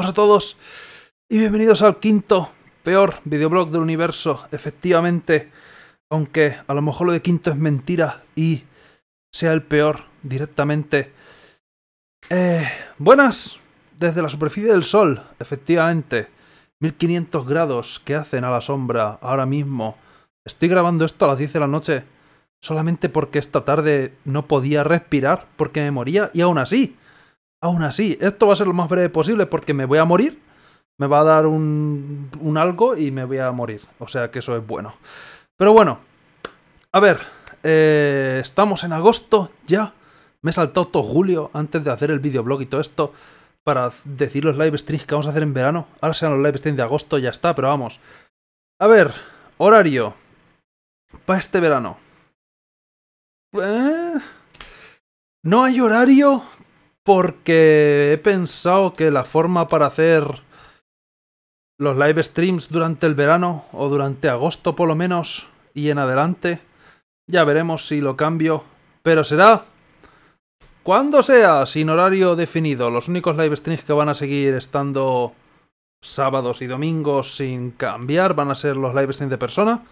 a todos y bienvenidos al quinto peor videoblog del universo, efectivamente, aunque a lo mejor lo de quinto es mentira y sea el peor directamente. Eh, buenas desde la superficie del sol, efectivamente, 1500 grados que hacen a la sombra ahora mismo. Estoy grabando esto a las 10 de la noche solamente porque esta tarde no podía respirar porque me moría y aún así Aún así, esto va a ser lo más breve posible porque me voy a morir, me va a dar un, algo y me voy a morir. O sea que eso es bueno. Pero bueno, a ver, eh, estamos en agosto ya. Me he saltado todo julio antes de hacer el videoblog y todo esto para decir los live streams que vamos a hacer en verano. Ahora sean los live streams de agosto, ya está, pero vamos. A ver, horario para este verano. Eh, no hay horario porque he pensado que la forma para hacer los live streams durante el verano o durante agosto por lo menos y en adelante, ya veremos si lo cambio, pero será cuando sea, sin horario definido. Los únicos live streams que van a seguir estando sábados y domingos sin cambiar van a ser los live streams de persona.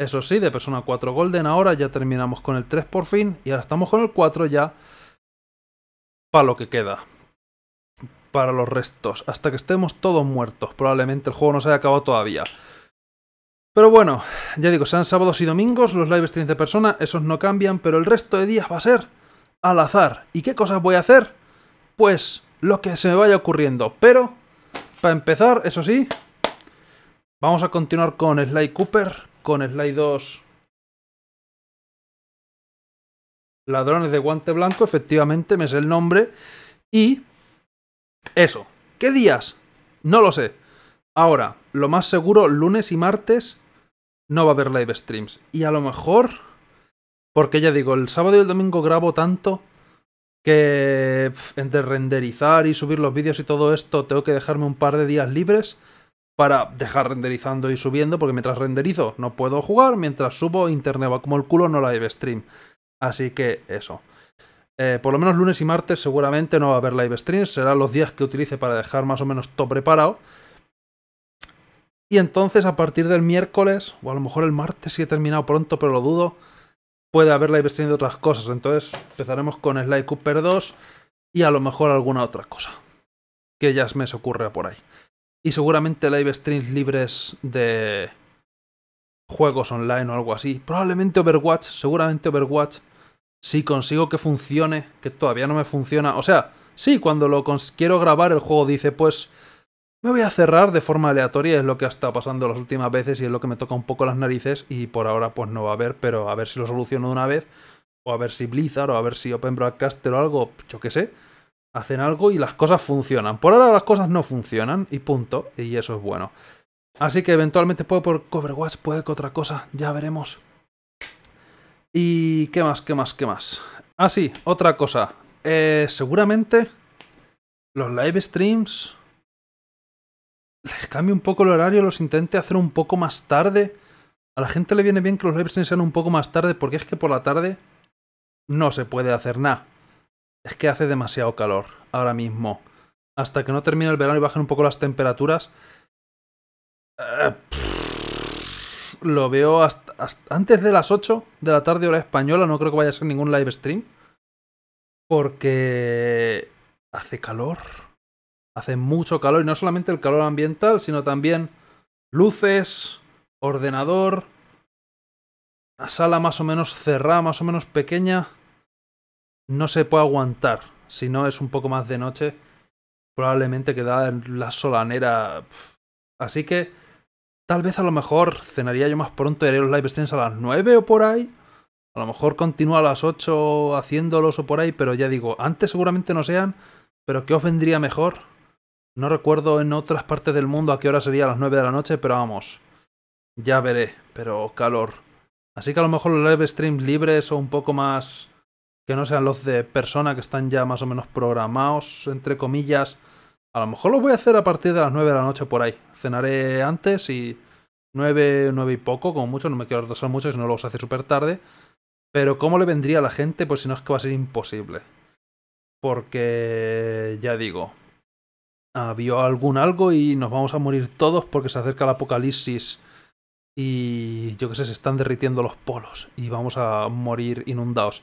Eso sí, de persona 4 Golden ahora ya terminamos con el 3 por fin y ahora estamos con el 4 ya para lo que queda. Para los restos. Hasta que estemos todos muertos. Probablemente el juego no se haya acabado todavía. Pero bueno, ya digo, sean sábados y domingos, los lives tienen de persona, esos no cambian, pero el resto de días va a ser al azar. ¿Y qué cosas voy a hacer? Pues lo que se me vaya ocurriendo. Pero, para empezar, eso sí, vamos a continuar con Sly Cooper, con Sly 2 Ladrones de Guante Blanco, efectivamente, me sé el nombre. Y eso. ¿Qué días? No lo sé. Ahora, lo más seguro, lunes y martes no va a haber live streams. Y a lo mejor, porque ya digo, el sábado y el domingo grabo tanto que entre renderizar y subir los vídeos y todo esto, tengo que dejarme un par de días libres para dejar renderizando y subiendo, porque mientras renderizo no puedo jugar, mientras subo internet va como el culo, no live stream. Así que eso. Eh, por lo menos lunes y martes seguramente no va a haber live streams. Serán los días que utilice para dejar más o menos todo preparado. Y entonces a partir del miércoles, o a lo mejor el martes si he terminado pronto, pero lo dudo, puede haber live streams de otras cosas. Entonces empezaremos con Sly Cooper 2 y a lo mejor alguna otra cosa. Que ya me se por ahí. Y seguramente live streams libres de juegos online o algo así. Probablemente Overwatch, seguramente Overwatch si consigo que funcione, que todavía no me funciona. O sea, sí, cuando lo quiero grabar el juego dice, pues me voy a cerrar de forma aleatoria, es lo que ha estado pasando las últimas veces y es lo que me toca un poco las narices y por ahora pues no va a haber, pero a ver si lo soluciono de una vez, o a ver si Blizzard, o a ver si Open Broadcast o algo, yo qué sé, hacen algo y las cosas funcionan. Por ahora las cosas no funcionan y punto, y eso es bueno. Así que eventualmente puedo por Coverwatch, puede que otra cosa, ya veremos. ¿Y qué más, qué más, qué más? Ah, sí, otra cosa. Eh, seguramente los live streams les cambie un poco el horario, los intente hacer un poco más tarde. A la gente le viene bien que los live streams sean un poco más tarde porque es que por la tarde no se puede hacer nada. Es que hace demasiado calor ahora mismo. Hasta que no termine el verano y bajen un poco las temperaturas. Eh, lo veo hasta antes de las 8 de la tarde hora española no creo que vaya a ser ningún live stream. Porque hace calor. Hace mucho calor. Y no solamente el calor ambiental, sino también luces, ordenador, la sala más o menos cerrada, más o menos pequeña. No se puede aguantar. Si no es un poco más de noche, probablemente queda en la solanera. Así que Tal vez a lo mejor cenaría yo más pronto y haría los live streams a las 9 o por ahí. A lo mejor continúo a las 8 haciéndolos o por ahí, pero ya digo, antes seguramente no sean, pero ¿qué os vendría mejor? No recuerdo en otras partes del mundo a qué hora sería a las 9 de la noche, pero vamos. Ya veré, pero calor. Así que a lo mejor los live streams libres o un poco más que no sean los de persona que están ya más o menos programados, entre comillas, a lo mejor lo voy a hacer a partir de las 9 de la noche por ahí. Cenaré antes y 9, 9 y poco, como mucho. No me quiero retrasar mucho, si no lo hace súper tarde. Pero ¿cómo le vendría a la gente? Pues si no es que va a ser imposible. Porque, ya digo, había algún algo y nos vamos a morir todos porque se acerca el apocalipsis y yo qué sé, se están derritiendo los polos y vamos a morir inundados.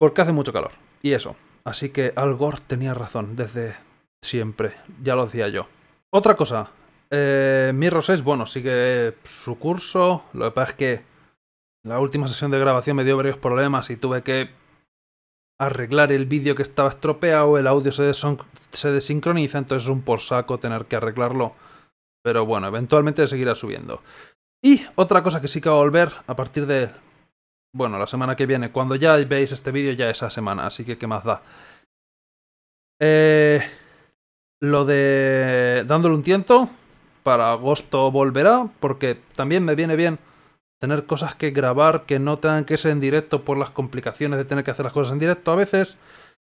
Porque hace mucho calor. Y eso. Así que Al Gore tenía razón desde siempre, ya lo decía yo. Otra cosa, eh, Mirror es bueno, sigue su curso, lo que pasa es que la última sesión de grabación me dio varios problemas y tuve que arreglar el vídeo que estaba estropeado, el audio se, se desincroniza, entonces es un por saco tener que arreglarlo. Pero bueno, eventualmente seguirá subiendo. Y otra cosa que sí que va a volver a partir de... Bueno, la semana que viene. Cuando ya veis este vídeo ya esa semana, así que qué más da. Eh, lo de dándole un tiento, para agosto volverá, porque también me viene bien tener cosas que grabar que no tengan que ser en directo por las complicaciones de tener que hacer las cosas en directo a veces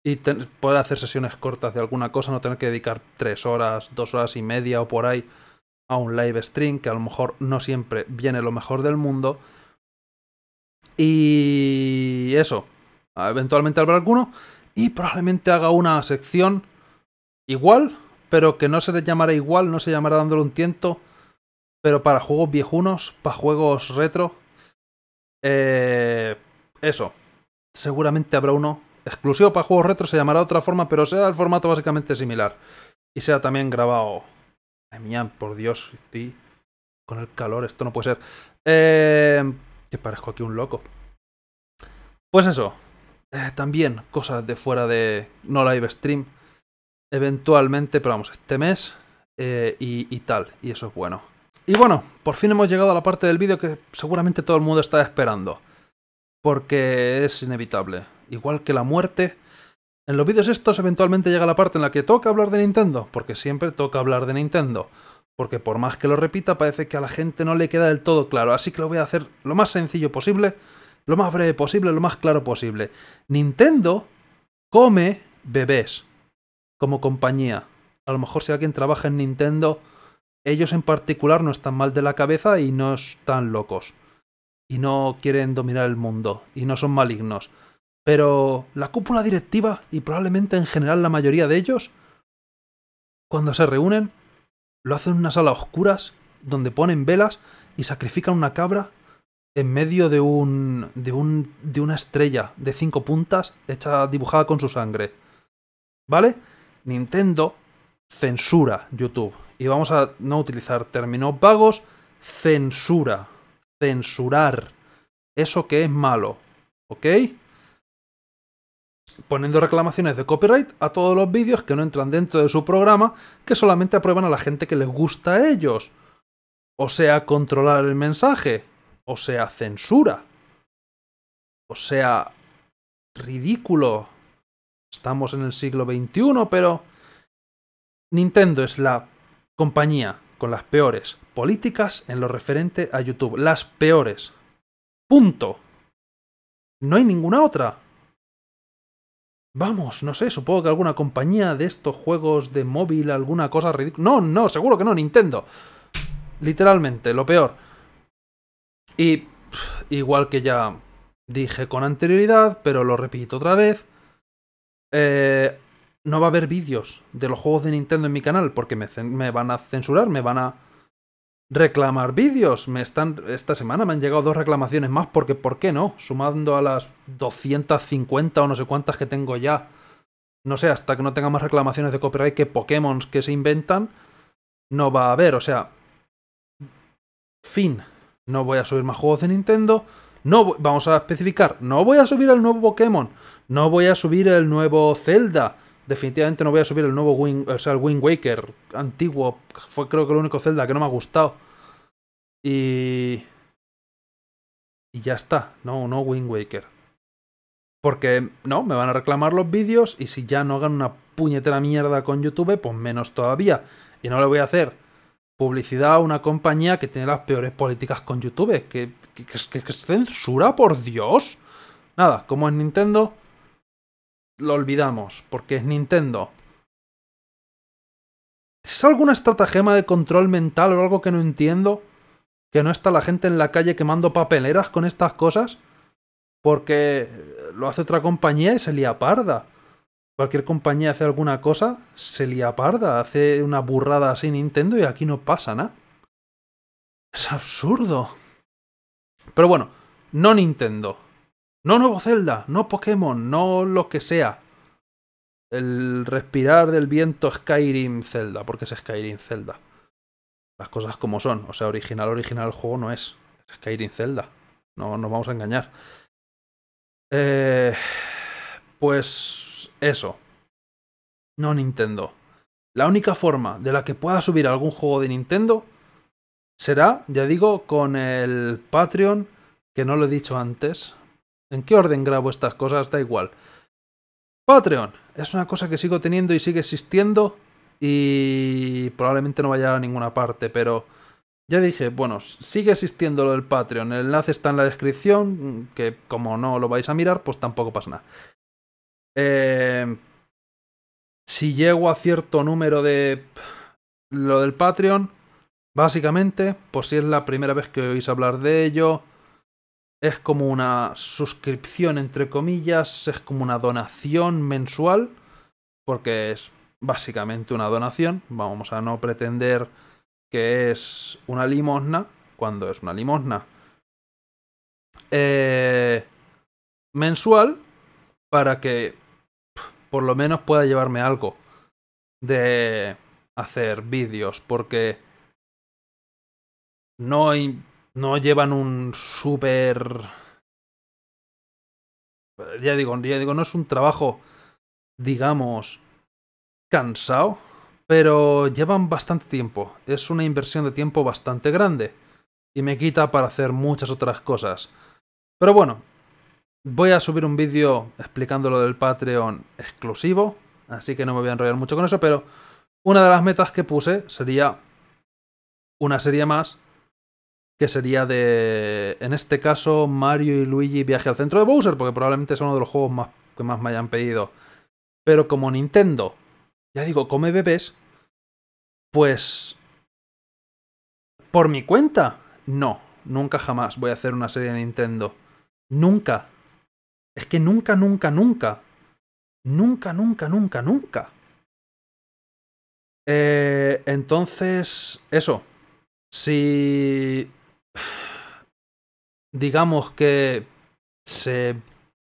y poder hacer sesiones cortas de alguna cosa, no tener que dedicar tres horas, dos horas y media o por ahí a un live stream, que a lo mejor no siempre viene lo mejor del mundo. Y eso, eventualmente habrá alguno y probablemente haga una sección igual, pero que no se le llamará igual, no se llamará dándole un tiento, pero para juegos viejunos, para juegos retro, eh, eso, seguramente habrá uno exclusivo para juegos retro, se llamará de otra forma, pero sea el formato básicamente similar. Y sea también grabado... Ay, mía, por Dios, estoy con el calor, esto no puede ser. Eh, que parezco aquí un loco. Pues eso. Eh, también cosas de fuera de no live stream eventualmente, pero vamos, este mes eh, y, y, tal, y eso es bueno. Y bueno, por fin hemos llegado a la parte del vídeo que seguramente todo el mundo está esperando, porque es inevitable. Igual que la muerte, en los vídeos estos eventualmente llega la parte en la que toca hablar de Nintendo, porque siempre toca hablar de Nintendo. Porque por más que lo repita, parece que a la gente no le queda del todo claro. Así que lo voy a hacer lo más sencillo posible, lo más breve posible, lo más claro posible. Nintendo come bebés como compañía. A lo mejor si alguien trabaja en Nintendo, ellos en particular no están mal de la cabeza y no están locos. Y no quieren dominar el mundo. Y no son malignos. Pero la cúpula directiva, y probablemente en general la mayoría de ellos, cuando se reúnen, lo hacen en una sala oscuras, donde ponen velas y sacrifican una cabra en medio de un, de un. de una estrella de cinco puntas hecha dibujada con su sangre. ¿Vale? Nintendo censura YouTube. Y vamos a no utilizar términos vagos, censura. Censurar. Eso que es malo. ¿Ok? Poniendo reclamaciones de copyright a todos los vídeos que no entran dentro de su programa, que solamente aprueban a la gente que les gusta a ellos. O sea, controlar el mensaje. O sea, censura. O sea, ridículo. Estamos en el siglo XXI, pero Nintendo es la compañía con las peores políticas en lo referente a YouTube. Las peores. Punto. No hay ninguna otra. Vamos, no sé, supongo que alguna compañía de estos juegos de móvil, alguna cosa ridícula. No, no, seguro que no, Nintendo. Literalmente, lo peor. Y igual que ya dije con anterioridad, pero lo repito otra vez, eh, no va a haber vídeos de los juegos de Nintendo en mi canal porque me, van a censurar, me van a reclamar vídeos. Me están esta semana me han llegado dos reclamaciones más porque ¿por qué no? Sumando a las 250 o no sé cuántas que tengo ya. No sé, hasta que no tenga más reclamaciones de copyright que Pokémon que se inventan, no va a haber, o sea, fin. No voy a subir más juegos de Nintendo. No, vamos a especificar, no voy a subir el nuevo Pokémon, no voy a subir el nuevo Zelda, definitivamente no voy a subir el nuevo el Wind Waker antiguo, fue creo que el único Zelda que no me ha gustado. Y y ya está, no, no Wind Waker. Porque no, me van a reclamar los vídeos y si ya no hagan una puñetera mierda con YouTube, pues menos todavía. Y no lo voy a hacer publicidad a una compañía que tiene las peores políticas con YouTube. Que, que, censura, por Dios. Nada, como es Nintendo, lo olvidamos, porque es Nintendo. ¿Es alguna estratagema de control mental o algo que no entiendo? ¿Que no está la gente en la calle quemando papeleras con estas cosas? Porque lo hace otra compañía y se lía parda cualquier compañía hace alguna cosa, se lía parda, hace una burrada así Nintendo y aquí no pasa nada. Es absurdo. Pero bueno, no Nintendo. No Nuevo Zelda, no Pokémon, no lo que sea. El respirar del viento Skyrim Zelda, porque es Skyrim Zelda. Las cosas como son. O sea, original, original el juego no es. es Skyrim Zelda. No nos vamos a engañar. Eh, pues eso. No Nintendo. La única forma de la que pueda subir algún juego de Nintendo será, ya digo, con el Patreon, que no lo he dicho antes. ¿En qué orden grabo estas cosas? Da igual. Patreon es una cosa que sigo teniendo y sigue existiendo y probablemente no vaya a ninguna parte, pero ya dije, bueno, sigue existiendo lo del Patreon. El enlace está en la descripción, que como no lo vais a mirar, pues tampoco pasa nada. Eh, si llego a cierto número de lo del Patreon, básicamente, por pues si es la primera vez que oís hablar de ello, es como una suscripción entre comillas, es como una donación mensual, porque es básicamente una donación, vamos a no pretender que es una limosna, cuando es una limosna. Eh, mensual para que por lo menos pueda llevarme algo de hacer vídeos, porque no, no llevan un súper... Ya digo, ya digo, no es un trabajo, digamos, cansado, pero llevan bastante tiempo. Es una inversión de tiempo bastante grande y me quita para hacer muchas otras cosas. Pero bueno, Voy a subir un vídeo explicando lo del Patreon exclusivo, así que no me voy a enrollar mucho con eso, pero una de las metas que puse sería una serie más, que sería de, en este caso, Mario y Luigi Viaje al Centro de Bowser, porque probablemente es uno de los juegos más, que más me hayan pedido. Pero como Nintendo, ya digo, come bebés, pues... Por mi cuenta, no, nunca jamás voy a hacer una serie de Nintendo. Nunca, es que nunca, nunca, nunca. Nunca, nunca, nunca, nunca. Eh, entonces, eso. Si... Digamos que se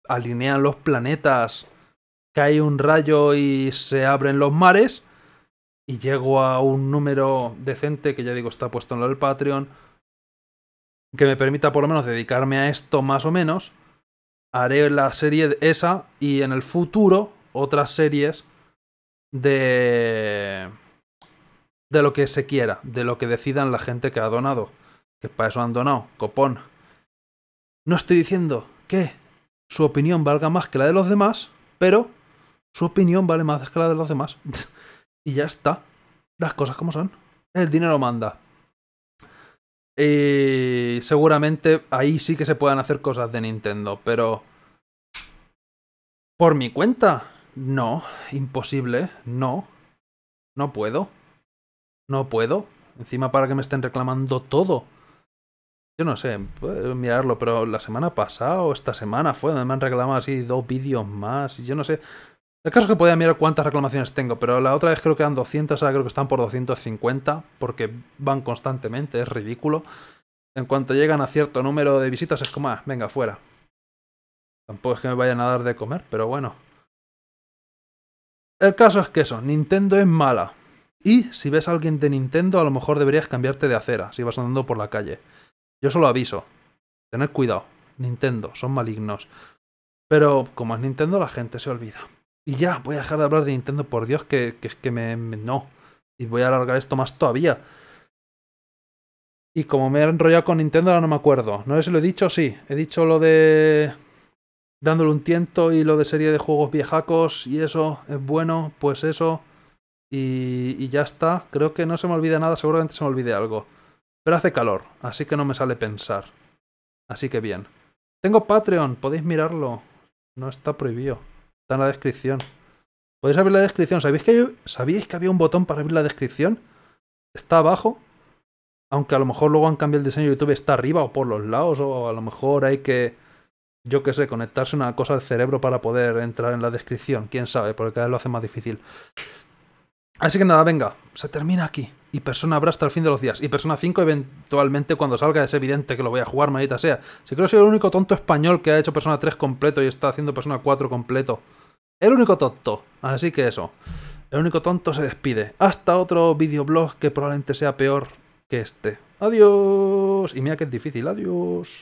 alinean los planetas, cae un rayo y se abren los mares, y llego a un número decente, que ya digo está puesto en el Patreon, que me permita por lo menos dedicarme a esto más o menos, haré la serie esa y en el futuro otras series de de lo que se quiera, de lo que decidan la gente que ha donado, que para eso han donado, copón. No estoy diciendo que su opinión valga más que la de los demás, pero su opinión vale más que la de los demás. y ya está. Las cosas como son. El dinero manda. Y eh, seguramente ahí sí que se puedan hacer cosas de Nintendo, pero... Por mi cuenta, no, imposible, no. No puedo. No puedo. Encima para que me estén reclamando todo. Yo no sé, puedo mirarlo, pero la semana pasada o esta semana fue donde me han reclamado así dos vídeos más. y Yo no sé. El caso es que podía mirar cuántas reclamaciones tengo, pero la otra vez creo que eran 200, ahora creo que están por 250, porque van constantemente, es ridículo. En cuanto llegan a cierto número de visitas es como, ah, venga, fuera. Tampoco es que me vayan a dar de comer, pero bueno. El caso es que eso, Nintendo es mala. Y si ves a alguien de Nintendo, a lo mejor deberías cambiarte de acera si vas andando por la calle. Yo solo aviso. tener cuidado. Nintendo, son malignos. Pero como es Nintendo, la gente se olvida. Y ya, voy a dejar de hablar de Nintendo, por Dios, que, es que me, No. Y voy a alargar esto más todavía. Y como me he enrollado con Nintendo, ahora no me acuerdo. No sé si lo he dicho, sí. He dicho lo de. Dándole un tiento y lo de serie de juegos viejacos y eso es bueno, pues eso. Y, y ya está. Creo que no se me olvida nada, seguramente se me olvide algo. Pero hace calor, así que no me sale pensar. Así que bien. Tengo Patreon, podéis mirarlo. No está prohibido. Está en la descripción. Podéis abrir la descripción. ¿Sabéis que, ¿Sabíais que había un botón para abrir la descripción? Está abajo. Aunque a lo mejor luego han cambiado el diseño de YouTube, está arriba o por los lados, o a lo mejor hay que, yo qué sé, conectarse una cosa al cerebro para poder entrar en la descripción. Quién sabe, porque cada vez lo hace más difícil. Así que nada, venga, se termina aquí y Persona habrá hasta el fin de los días. Y Persona 5 eventualmente cuando salga es evidente que lo voy a jugar, maldita sea. Si creo que soy el único tonto español que ha hecho Persona 3 completo y está haciendo Persona 4 completo. El único tonto. Así que eso. El único tonto se despide. Hasta otro videoblog que probablemente sea peor que este. Adiós. Y mira que es difícil. Adiós.